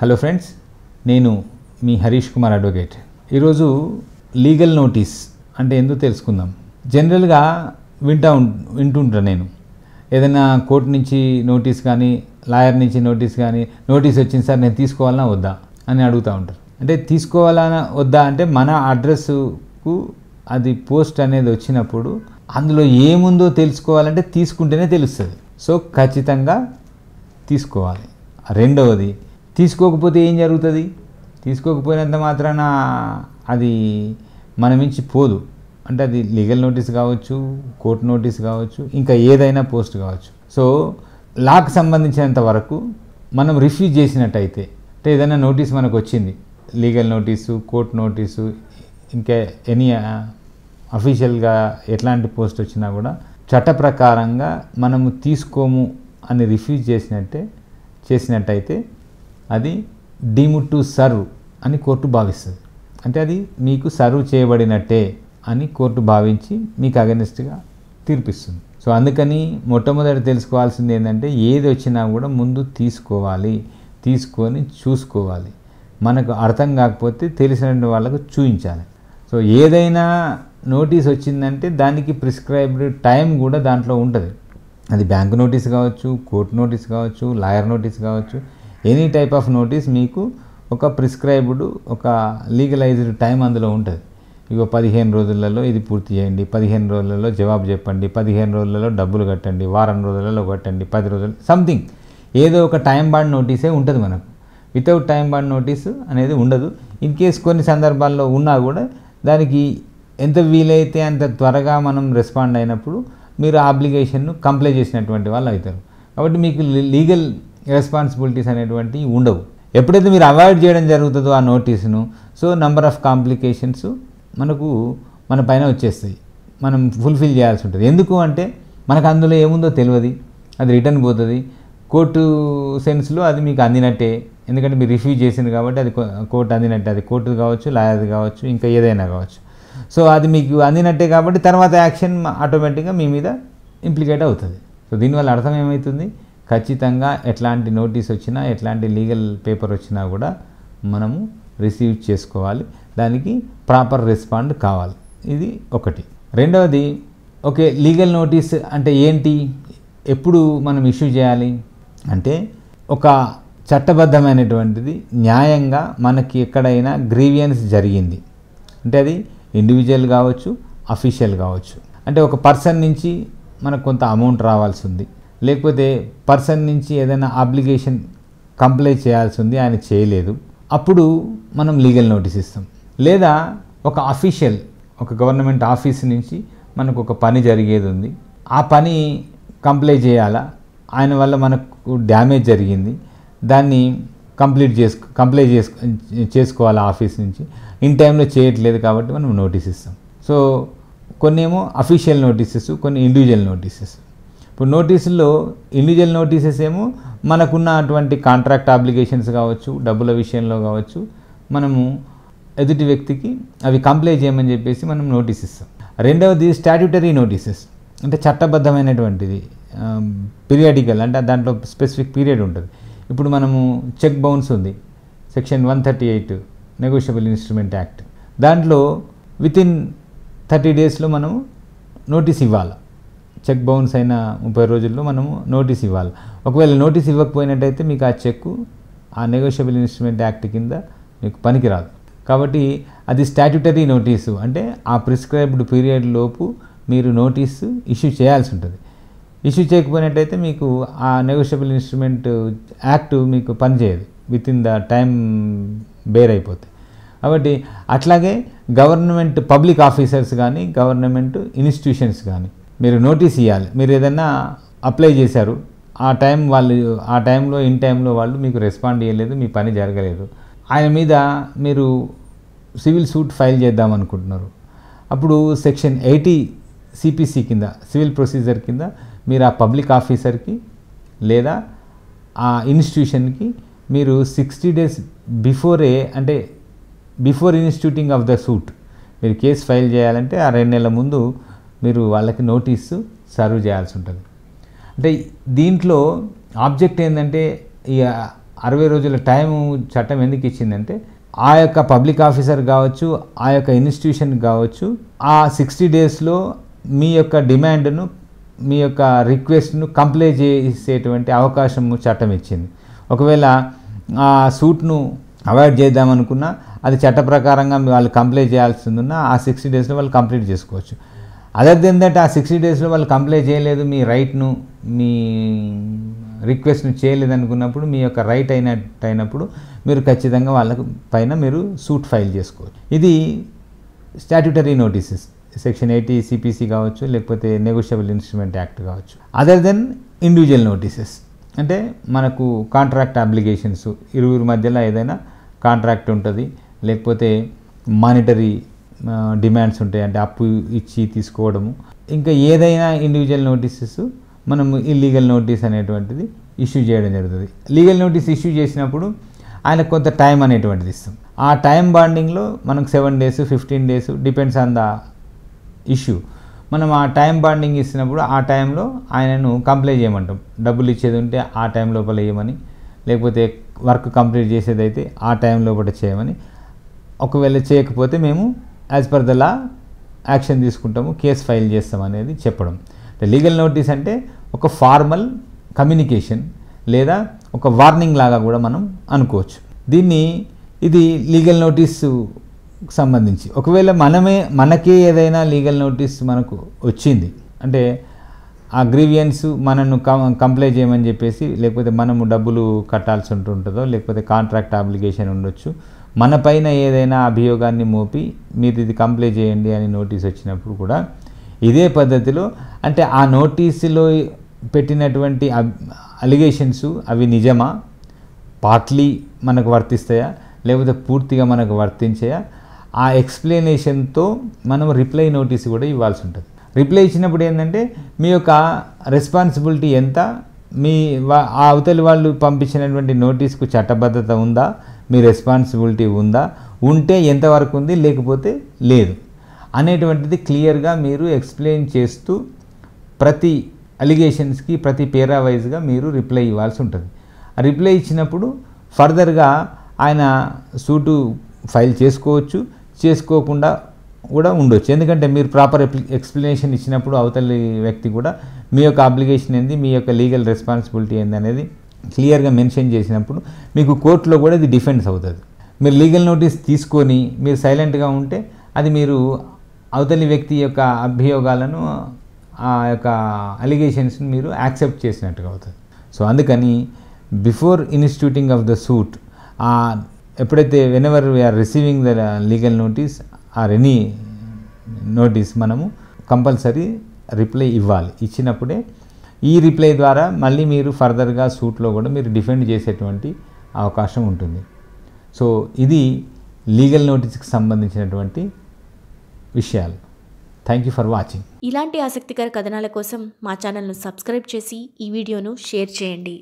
hello friends నేను మీ Harish Kumar advocate ఈరోజు లీగల్ నోటీస్ అంటే ఎందుకు తెలుసుకుందాం జనరల్గా వింటా వింటుంటా నేను ఏదైనా కోర్టు నుంచి నోటీస్ కానీ లాయర్ నుంచి నోటీస్ కానీ నోటీస్ వచ్చింది సార్ నేను తీసుకోవాలన్నా వద్దా అని అడుగుతూ ఉంటారు అంటే తీసుకోవాలన్నా వద్దా అంటే మన అడ్రస్కు అది పోస్ట్ అనేది వచ్చినప్పుడు అందులో ఏముందో తెలుసుకోవాలంటే తీసుకుంటేనే తెలుస్తుంది సో ఖచ్చితంగా తీసుకోవాలి రెండవది తీసుకోకపోతే ఏం జరుగుతుంది తీసుకోకపోయినంత మాత్రాన అది మన మించి పోదు అంటే అది లీగల్ నోటీస్ కావచ్చు కోర్టు నోటీస్ కావచ్చు ఇంకా ఏదైనా పోస్ట్ కావచ్చు సో లాకు సంబంధించినంత వరకు మనం రిఫ్యూజ్ చేసినట్టయితే అంటే ఏదైనా నోటీస్ మనకు వచ్చింది లీగల్ నోటీసు కోర్టు నోటీసు ఇంకా ఎనీ అఫీషియల్గా ఎట్లాంటి పోస్ట్ వచ్చినా కూడా చట్ట ప్రకారంగా మనము తీసుకోము అని రిఫ్యూజ్ చేసినట్టే చేసినట్టయితే అది డీముడ్ టు సర్వ్ అని కోర్టు భావిస్తుంది అంటే అది మీకు సర్వ్ చేయబడినట్టే అని కోర్టు భావించి మీకు అగెనిస్ట్గా తీర్పిస్తుంది సో అందుకని మొట్టమొదటి తెలుసుకోవాల్సింది ఏంటంటే ఏది వచ్చినా కూడా ముందు తీసుకోవాలి తీసుకొని చూసుకోవాలి మనకు అర్థం కాకపోతే తెలిసిన వాళ్ళకు చూపించాలి సో ఏదైనా నోటీస్ వచ్చిందంటే దానికి ప్రిస్క్రైబ్డ్ టైం కూడా దాంట్లో ఉంటుంది అది బ్యాంకు నోటీస్ కావచ్చు కోర్టు నోటీస్ కావచ్చు లాయర్ నోటీస్ కావచ్చు ఎనీ టైప్ ఆఫ్ నోటీస్ మీకు ఒక ప్రిస్క్రైబ్డ్ ఒక లీగలైజ్డ్ టైం అందులో ఉంటుంది ఇగో పదిహేను రోజులలో ఇది పూర్తి చేయండి పదిహేను రోజులలో జవాబు చెప్పండి పదిహేను రోజులలో డబ్బులు కట్టండి వారం రోజులలో కట్టండి పది రోజులు సంథింగ్ ఏదో ఒక టైం బాండ్ నోటీసే ఉంటుంది మనకు వితౌట్ టైం బాండ్ నోటీస్ అనేది ఉండదు ఇన్ కేస్ కొన్ని సందర్భాల్లో ఉన్నా కూడా దానికి ఎంత వీలైతే అంత త్వరగా మనం రెస్పాండ్ అయినప్పుడు మీరు ఆ అప్లికేషన్ను కంప్లైంట్ చేసినటువంటి వాళ్ళు అవుతారు కాబట్టి మీకు లీగల్ రెస్పాన్సిబిలిటీస్ అనేటువంటివి ఉండవు ఎప్పుడైతే మీరు అవాయిడ్ చేయడం జరుగుతుందో ఆ నోటీస్ను సో నంబర్ ఆఫ్ కాంప్లికేషన్స్ మనకు మన పైన వచ్చేస్తాయి మనం ఫుల్ఫిల్ చేయాల్సి ఉంటుంది ఎందుకు అంటే మనకు అందులో ఏముందో తెలియదు అది రిటర్న్ పోతుంది కోర్టు సెన్స్లో అది మీకు అందినట్టే ఎందుకంటే మీరు రిఫ్యూజ్ చేసింది కాబట్టి అది కోర్టు అందినట్టే అది కోర్టు కావచ్చు లాయర్ కావచ్చు ఇంకా ఏదైనా కావచ్చు సో అది మీకు అందినట్టే కాబట్టి తర్వాత యాక్షన్ ఆటోమేటిక్గా మీ మీద ఇంప్లికేట్ అవుతుంది సో దీనివల్ల అర్థం ఏమవుతుంది ఖచ్చితంగా ఎట్లాంటి నోటీస్ వచ్చినా ఎట్లాంటి లీగల్ పేపర్ వచ్చినా కూడా మనము రిసీవ్ చేసుకోవాలి దానికి ప్రాపర్ రెస్పాండ్ కావాలి ఇది ఒకటి రెండవది ఓకే లీగల్ నోటీస్ అంటే ఏంటి ఎప్పుడు మనం ఇష్యూ చేయాలి అంటే ఒక చట్టబద్ధమైనటువంటిది న్యాయంగా మనకి ఎక్కడైనా గ్రీవియన్స్ జరిగింది అంటే అది ఇండివిజువల్ కావచ్చు అఫీషియల్ కావచ్చు అంటే ఒక పర్సన్ నుంచి మనకు కొంత అమౌంట్ రావాల్సి ఉంది లేకపోతే పర్సన్ నుంచి ఏదైనా అప్లికేషన్ కంప్లైంట్ చేయాల్సి ఉంది ఆయన చేయలేదు అప్పుడు మనం లీగల్ నోటీస్ ఇస్తాం లేదా ఒక అఫీషియల్ ఒక గవర్నమెంట్ ఆఫీస్ నుంచి మనకు ఒక పని జరిగేది ఉంది ఆ పని కంప్లైంట్ చేయాలా ఆయన వల్ల మనకు డ్యామేజ్ జరిగింది దాన్ని కంప్లీట్ చేసు కంప్లైంట్ చేసుకో చేసుకోవాలి ఆఫీస్ నుంచి ఇన్ టైంలో చేయట్లేదు కాబట్టి మనం నోటీస్ ఇస్తాం సో కొన్ని ఏమో అఫీషియల్ నోటీసెస్ కొన్ని ఇండివిజువల్ నోటీసెస్ ఇప్పుడు నోటీసుల్లో ఇండివిజువల్ నోటీసెస్ ఏమో మనకున్న అటువంటి కాంట్రాక్ట్ అప్లికేషన్స్ కావచ్చు డబ్బుల విషయంలో కావచ్చు మనము ఎదుటి వ్యక్తికి అవి కంప్లైంట్ చేయమని చెప్పేసి మనం నోటీస్ ఇస్తాం రెండవది స్టాట్యూటరీ నోటీసెస్ అంటే చట్టబద్ధమైనటువంటిది పీరియాడికల్ అంటే దాంట్లో స్పెసిఫిక్ పీరియడ్ ఉంటుంది ఇప్పుడు మనము చెక్ బౌన్స్ ఉంది section one thirty eight negotiable instrument act దాంట్లో వితిన్ థర్టీ డేస్లో మనము నోటీస్ ఇవ్వాలి చెక్ బౌన్స్ అయిన ముప్పై రోజుల్లో మనము నోటీస్ ఇవ్వాలి ఒకవేళ నోటీస్ ఇవ్వకపోయినట్టయితే మీకు ఆ చెక్కు ఆ నెగోషియబుల్ ఇన్స్ట్రుమెంట్ యాక్ట్ కింద మీకు పనికిరాదు కాబట్టి అది స్టాట్యుటరీ నోటీసు అంటే ఆ ప్రిస్క్రైబ్డ్ పీరియడ్ లోపు మీరు నోటీసు ఇష్యూ చేయాల్సి ఉంటుంది ఇష్యూ చేయకపోయినట్టయితే మీకు ఆ నెగోషియబుల్ ఇన్స్ట్రుమెంట్ యాక్ట్ మీకు పనిచేయదు within the time bar అయిపోతే కాబట్టి అట్లాగే గవర్నమెంట్ పబ్లిక్ ఆఫీసర్స్ కానీ గవర్నమెంట్ ఇన్స్టిట్యూషన్స్ కానీ మీరు నోటీస్ ఇవ్వాలి మీరు ఏదన్నా అప్లై చేశారు ఆ టైం వాళ్ళు ఆ టైంలో ఇన్ టైంలో వాళ్ళు మీకు రెస్పాండ్ చేయలేదు మీ పని జరగలేదు ఆయన మీద మీరు సివిల్ సూట్ ఫైల్ చేద్దాం అనుకుంటున్నారు అప్పుడు సెక్షన్ ఎయిటీ సిపిసి కింద సివిల్ ప్రొసీజర్ కింద మీరు ఆ పబ్లిక్ ఆఫీసర్కి లేదా ఆ ఇన్స్టిట్యూషన్కి మీరు సిక్స్టీ డేస్ బిఫోరే అంటే before instituting of the suit మీరు కేసు ఫైల్ చేయాలంటే ఆ రెండు నెలల ముందు మీరు వాళ్ళకి నోటీసు సర్వ్ చేయాల్సి ఉంటుంది అంటే దీంట్లో ఆబ్జెక్ట్ ఏంటంటే ఈ అరవై రోజుల టైం చట్టం ఎందుకు ఇచ్చిందంటే ఆ యొక్క పబ్లిక్ ఆఫీసర్ కావచ్చు ఆ యొక్క ఇన్స్టిట్యూషన్ కావచ్చు ఆ సిక్స్టీ డేస్లో మీ యొక్క డిమాండ్ను మీ యొక్క రిక్వెస్ట్ను కంప్లై చేసేటువంటి అవకాశము చట్టం ఇచ్చింది ఒకవేళ ఆ సూట్ను అవాయిడ్ చేద్దామనుకున్నా అది చట్ట ప్రకారంగా వాళ్ళు కంప్లైంట్ చేయాల్సి ఉన్న ఆ సిక్స్టీ డేస్లో వాళ్ళు కంప్లీట్ చేసుకోవచ్చు అదర్ దెన్ దట్ ఆ సిక్స్టీ డేస్లో వాళ్ళు కంప్లైంట్ చేయలేదు మీ రైట్ను మీ రిక్వెస్ట్ను చేయలేదు అనుకున్నప్పుడు మీ యొక్క రైట్ అయినట్టు అయినప్పుడు మీరు ఖచ్చితంగా వాళ్ళకు పైన మీరు సూట్ ఫైల్ చేసుకోవచ్చు ఇది statutory notices section eighty CPC కావచ్చు లేకపోతే నెగోషియబుల్ ఇన్స్ట్రుమెంట్ యాక్ట్ కావచ్చు అదర్ దెన్ ఇండివిజువల్ నోటీసెస్ అంటే మనకు కాంట్రాక్ట్ అప్లికేషన్స్ ఇరువురు మధ్యలో ఏదైనా కాంట్రాక్ట్ ఉంటుంది లేకపోతే మానిటరీ డిమాండ్స్ ఉంటాయి అంటే అప్పు ఇచ్చి తీసుకోవడము ఇంకా ఏదైనా ఇండివిజువల్ నోటీసెస్ మనం ఇల్లీగల్ నోటీస్ అనేటువంటిది ఇష్యూ చేయడం జరుగుతుంది లీగల్ నోటీస్ ఇష్యూ చేసినప్పుడు ఆయన కొంత టైం అనేటువంటిది ఇస్తాం ఆ టైం బాండింగ్లో మనం seven days fifteen days depends on the issue మనం ఆ టైం బాండింగ్ ఇచ్చినప్పుడు ఆ టైంలో ఆయనను కంప్లైంట్ చేయమంటాం డబ్బులు ఇచ్చేది ఉంటే ఆ టైం లోపల ఇవ్వమని లేకపోతే వర్క్ కంప్లీట్ చేసేదైతే ఆ టైం లోపల చేయమని ఒకవేళ చేయకపోతే మేము as per the law action తీసుకుంటాము కేసు ఫైల్ చేస్తాం అనేది చెప్పడం లీగల్ నోటీస్ అంటే ఒక ఫార్మల్ కమ్యూనికేషన్ లేదా ఒక వార్నింగ్ లాగా కూడా మనం అనుకోవచ్చు దీన్ని ఇది లీగల్ నోటీసు సంబంధించి ఒకవేళ మనమే మనకే ఏదైనా లీగల్ నోటీస్ మనకు వచ్చింది అంటే ఆ గ్రీవియన్స్ మనను కంప్లైంట్ చేయమని చెప్పేసి లేకపోతే మనము డబ్బులు కట్టాల్సి ఉంటుంటుందో లేకపోతే కాంట్రాక్ట్ అప్లికేషన్ ఉండొచ్చు మనపైన ఏదైనా అభియోగాన్ని మోపి మీరు ఇది కంప్లైంట్ చేయండి అని నోటీస్ వచ్చినప్పుడు కూడా ఇదే పద్ధతిలో అంటే ఆ నోటీసులో పెట్టినటువంటి అలిగేషన్స్ అవి నిజమా పార్ట్లీ మనకు వర్తిస్తాయా లేకపోతే పూర్తిగా మనకు వర్తించాయా ఆ ఎక్స్ప్లెనేషన్తో మనం రిప్లై నోటీస్ కూడా ఇవ్వాల్సి ఉంటుంది రిప్లై ఇచ్చినప్పుడు ఏంటంటే మీ యొక్క రెస్పాన్సిబిలిటీ ఎంత మీ ఆ అవతలి వాళ్ళు పంపించినటువంటి నోటీస్కు చట్టబద్ధత ఉందా మీ రెస్పాన్సిబిలిటీ ఉందా ఉంటే ఎంతవరకు ఉంది లేకపోతే లేదు అనేటువంటిది క్లియర్గా మీరు ఎక్స్ప్లెయిన్ చేస్తూ ప్రతి అలిగేషన్స్కి ప్రతి పేరా వైజ్గా మీరు రిప్లై ఇవ్వాల్సి ఉంటుంది రిప్లై ఇచ్చినప్పుడు ఫర్దర్గా ఆయన సూటు ఫైల్ చేసుకోవచ్చు చేసుకోకుండా కూడా ఉండొచ్చు ఎందుకంటే మీరు ప్రాపర్ ఎక్స్ప్లెనేషన్ ఇచ్చినప్పుడు అవతలి వ్యక్తి కూడా మీ యొక్క అప్లికేషన్ ఏంది మీ యొక్క లీగల్ రెస్పాన్సిబిలిటీ ఏంది అనేది క్లియర్గా మెన్షన్ చేసినప్పుడు మీకు కోర్టులో కూడా ఇది డిఫెన్స్ అవుతుంది మీరు లీగల్ నోటీస్ తీసుకొని మీరు సైలెంట్గా ఉంటే అది మీరు అవతలి వ్యక్తి యొక్క అభియోగాలను ఆ యొక్క అలిగేషన్స్ని మీరు యాక్సెప్ట్ చేసినట్టుగా అవుతుంది సో అందుకని before instituting of the suit ఆ ఎప్పుడైతే ever we are receiving the legal notice or any notice మనము కంపల్సరీ రిప్లై ఇవ్వాలి ఇచ్చినప్పుడే ఈ రిప్లై ద్వారా మళ్ళీ మీరు ఫర్దర్గా సూట్లో కూడా మీరు డిఫెండ్ చేసేటువంటి అవకాశం ఉంటుంది సో ఇది లీగల్ నోటీస్కి సంబంధించినటువంటి విషయాలు థ్యాంక్ యూ ఫర్ వాచింగ్ ఇలాంటి ఆసక్తికర కథనాల కోసం మా ఛానల్ను సబ్స్క్రైబ్ చేసి ఈ వీడియోను షేర్ చేయండి